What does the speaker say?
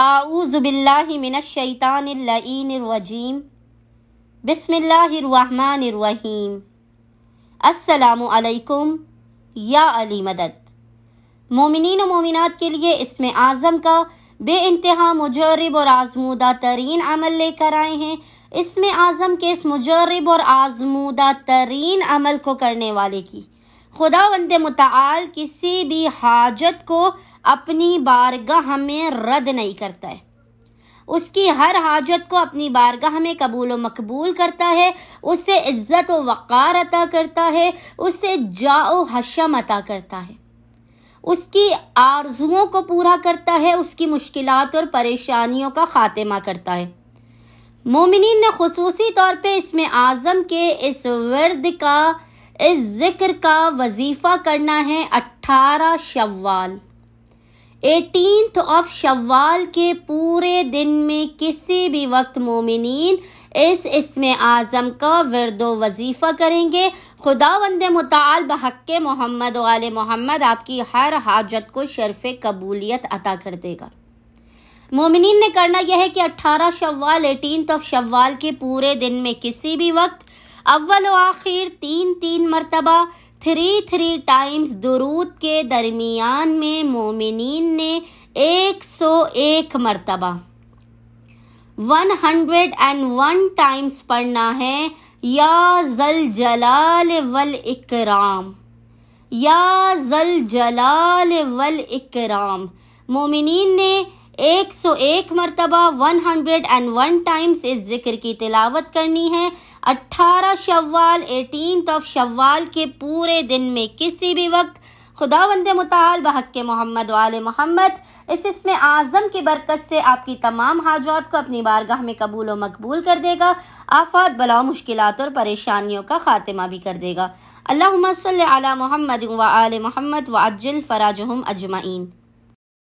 आऊज़बिल्लिमिनशैतानरजीम बसमीम असलकुम या अली मदद मोमिन व मोमिनत के लिए इसमें आज़म का बे इंतहा मुजरब और आजमूदा तरीन अमल लेकर आए हैं इसमें आज़म के इस मुजरब और आजमूदा तरीन अमल को करने वाले की खुदा वंद मताल किसी भी हाजत को अपनी बारगाह में रद्द नहीं करता है उसकी हर हाजत को अपनी बारगाह में कबूल व मकबूल करता है उससे इज्जत व वक़ार अता करता है उससे जाओ हशम अता करता है उसकी आरजुओं को पूरा करता है उसकी मुश्किल और परेशानियों का खात्मा करता है मोमिन ने खसूसी तौर पर इसमें आज़म के इस वर्द का इस जिक्र का वजीफा करना है अट्ठारह शव्वाल एटीनथ ऑफ शव्वाल के पूरे दिन में किसी भी वक्त मोमिन इस इसमें आज़म का वर्दो वजीफ़ा करेंगे खुदा वंद मताल बहक मोहम्मद वाल मोहम्मद आपकी हर हाजत को शरफ़ कबूलियत अदा कर देगा मोमिन ने करना यह है कि अट्ठारह शव्वाल एटीनथ ऑफ शव्वाल के पूरे दिन में किसी भी वक्त अव्वल आखिर तीन तीन मरतबा थ्री थ्री टाइम्स दुरूद के दरमियान में मोमिन ने एक सौ एक मरतबा one hundred and one times पढ़ना है या जल जलाल वल इकराम या जल जलाल वल इकराम मोमिन ने एक सौ एक मरतबा one hundred and one times इस जिक्र की तिलावत करनी है अट्ठारह शव्वाल एटीन ऑफ शव्वाल के पूरे दिन में किसी भी वक्त खुदा वंद मताल बहक मोहम्मद वाल मोहम्मद इस इसमें आज़म की बरकत से आपकी तमाम हाजात को अपनी बारगाह में कबूल व मकबूल कर देगा आफात बलाओ मुश्किल और परेशानियों का खात्मा भी कर देगा अल्लाह सल मोहम्मद व आल मोहम्मद व अज्जल फ़राजहम अजमाइन